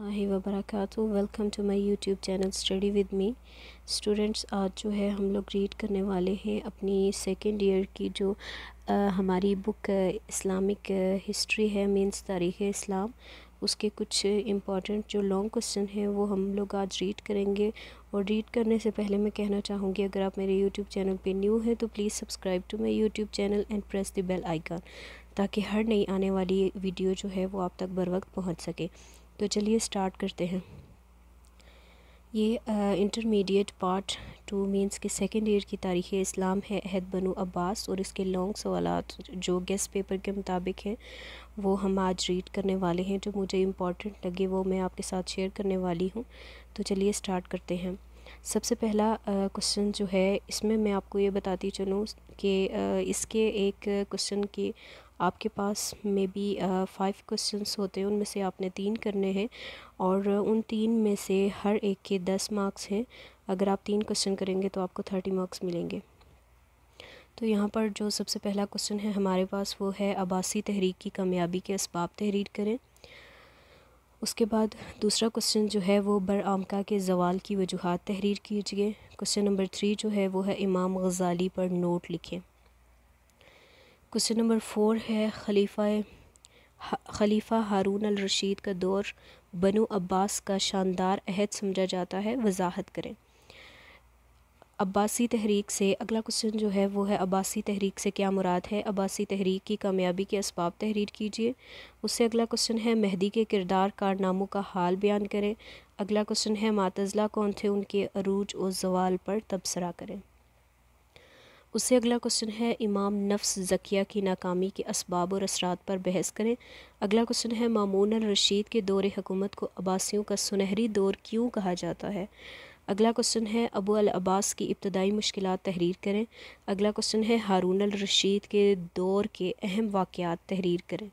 अल्लाह वबरकू welcome to my YouTube channel study with me students आज जो है हम लोग रीड करने वाले हैं अपनी सेकेंड ईयर की जो आ, हमारी बुक इस्लामिक हिस्ट्री है मीन्स तारीख़ इस्लाम उसके कुछ इम्पॉर्टेंट जो लॉन्ग क्वेश्चन हैं वो हम लोग आज रीड करेंगे और रीड करने से पहले मैं कहना चाहूँगी अगर आप मेरे यूट्यूब चैनल पे न्यू हैं तो please subscribe to my YouTube channel and press the bell icon ताकि हर नई आने वाली वीडियो जो है वो आप तक बर वक्त पहुँच सके तो चलिए स्टार्ट करते हैं ये इंटरमीडिएट पार्ट टू मींस के सेकेंड ईयर की तारीख इस्लाम है अहद बनु अब्बास और इसके लॉन्ग सवाल जो गेस्ट पेपर के मुताबिक हैं वो हम आज रीड करने वाले हैं जो मुझे इम्पॉर्टेंट लगे वो मैं आपके साथ शेयर करने वाली हूँ तो चलिए स्टार्ट करते हैं सबसे पहला क्वेश्चन जो है इसमें मैं आपको ये बताती चलूँ कि इसके एक क्वेश्चन की आपके पास मे बी फाइव क्वेश्चंस होते हैं उनमें से आपने तीन करने हैं और उन तीन में से हर एक के दस मार्क्स हैं अगर आप तीन क्वेश्चन करेंगे तो आपको थर्टी मार्क्स मिलेंगे तो यहाँ पर जो सबसे पहला क्वेश्चन है हमारे पास वो है आबासी तहरीक की कामयाबी के इसबाब तहरीर करें उसके बाद दूसरा क्वेश्चन जो है वो आमका के जवाल की वजूहत तहरीर कीजिए क्वेश्चन नंबर थ्री जो है वो है इमाम गजाली पर नोट लिखें क्वेश्चन नंबर फोर है खलीफा खलीफा हारून अल रशीद का दौर बनु अब्बास का शानदार अहद समझा जाता है वजाहत करें अब्बासी तहरीक से अगला क्वेश्चन जो है वो है अब्बासी तहरीक से क्या मुराद है अब्बासी तहरीक की कामयाबी के इसबाब तहरीर कीजिए उससे अगला क्वेश्चन है मेहदी के किरदार कारनामों का हाल बयान करें अगला क्वेश्चन है मातज़ला कौन थे उनके अरूज और जवाल पर तबसरा करें उससे अगला क्वेश्चन है इमाम नफ्स जकिया की नाकामी के इसबाब और असरात पर बहस करें अगला क्वेश्चन है मामून अल रशीद के दौर हकूमत को अबासियों का सुनहरी दौर क्यों कहा जाता है अगला क्वेश्चन है अबू अल अब्बास की इब्तदाई मुश्किल तहरीर करें अगला क्वेश्चन है हारून अल रशीद के दौर के अहम वाक़ात तहरीर करें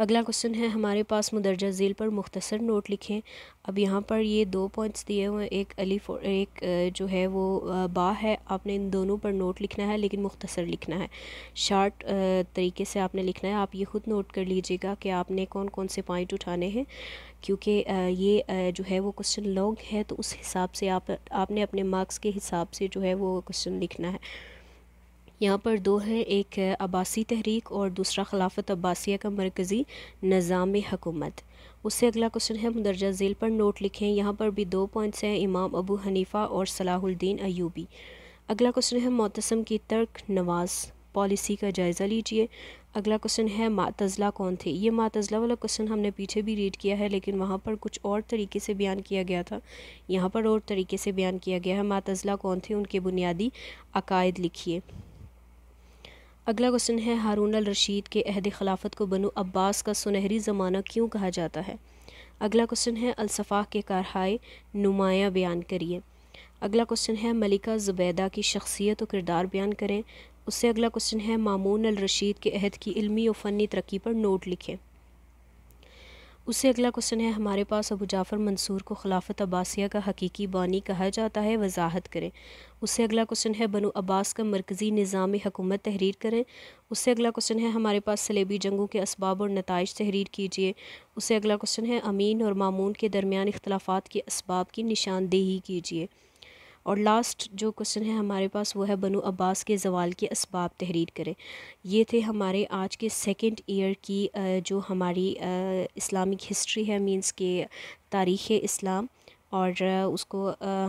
अगला क्वेश्चन है हमारे पास मुदरजा झील पर मुख्तसर नोट लिखें अब यहाँ पर ये दो पॉइंट्स दिए हुए एक अली एक जो है वो बा है आपने इन दोनों पर नोट लिखना है लेकिन मुख्तसर लिखना है शार्ट तरीके से आपने लिखना है आप ये ख़ुद नोट कर लीजिएगा कि आपने कौन कौन से पॉइंट उठाने हैं क्योंकि ये जो है वो क्वेश्चन लॉन्ग है तो उस हिसाब से आप आपने अपने मार्क्स के हिसाब से जो है वो क्वेश्चन लिखना है यहाँ पर दो हैं एक अब्बासी तहरीक और दूसरा खिलाफत अब्बासिया का मरकज़ी निज़ाम हकूमत उससे अगला क्वेश्चन है मुदरजा झेल पर नोट लिखें यहाँ पर भी दो पॉइंट्स हैं इमाम अबू हनीफ़ा और सलाहुलद्दीन अयूबी अगला क्वेश्चन है मोतसम की तर्क नवाज़ पॉलिसी का जायज़ा लीजिए अगला क्वेश्चन है मातज़ला कौन थे ये मातज़ला वाला क्वेश्चन हमने पीछे भी रीड किया है लेकिन वहाँ पर कुछ और तरीके से बयान किया गया था यहाँ पर और तरीके से बयान किया गया है मातज़ला कौन थे उनके बुनियादी अकायद लिखिए अगला क्वेश्चन है हारून अल रशीद के अहद खिलाफत को बनु अब्बास का सुनहरी ज़माना क्यों कहा जाता है अगला क्वेश्चन है अलसफ़ा के कारहाय नुमायाँ बयान करिए अगला क्वेश्चन है मलिका ज़ुबैदा की शख्सियत और किरदार बयान करें उससे अगला क्वेश्चन है मामून अल रशीद के अहद की इलमी और फ़नी तरक्की पर नोट लिखें उससे अगला क्वेश्चन है हमारे पास अबू जाफ़र मंसूर को खिलाफत अब्बासिया का हकीकी बानी कहा जाता है वजाहत करें उससे अगला क्वेश्चन है बनु अब्बास का मरकज़ी निज़ाम हकूमत तहरीर करें उससे अगला क्वेश्चन है हमारे पास सलेबी जंगों के इसबाब और नतज तहरीर कीजिए उससे अगला क्वेश्चन है अमीन और मामून के दरमियान इख्तलाफात के इसबाब की निशानदेही कीजिए और लास्ट जो क्वेश्चन है हमारे पास वो है बनो अब्बास के जवाल के इसबाब तहरीर करें ये थे हमारे आज के सेकेंड ईयर की जो हमारी इस्लामिक हिस्ट्री है मींस के तारीख़ इस्लाम और उसको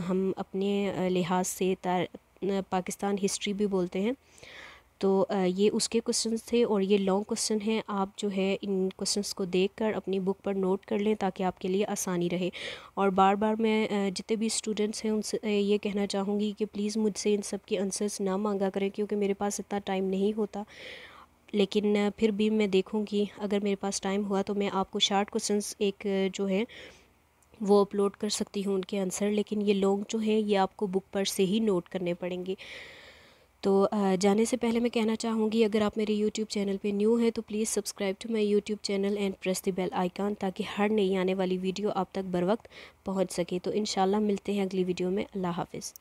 हम अपने लिहाज से पाकिस्तान हिस्ट्री भी बोलते हैं तो ये उसके क्वेश्चन थे और ये लॉन्ग क्वेश्चन हैं आप जो है इन क्वेश्चन को देख कर अपनी बुक पर नोट कर लें ताकि आपके लिए आसानी रहे और बार बार मैं जितने भी स्टूडेंट्स हैं उनसे ये कहना चाहूँगी कि प्लीज़ मुझसे इन सब के आंसर्स ना मांगा करें क्योंकि मेरे पास इतना टाइम नहीं होता लेकिन फिर भी मैं देखूँगी अगर मेरे पास टाइम हुआ तो मैं आपको शार्ट क्वेश्चन एक जो है वो अपलोड कर सकती हूँ उनके आंसर लेकिन ये लॉन्ग जो है ये आपको बुक पर से ही नोट करने पड़ेंगे तो जाने से पहले मैं कहना चाहूँगी अगर आप मेरे यूट्यूब चैनल पे न्यू हैं तो please subscribe to my YouTube channel and press the bell icon ताकि हर नई आने वाली वीडियो आप तक बर वक्त पहुँच सके तो इन मिलते हैं अगली वीडियो में अल्लाह हाफिज़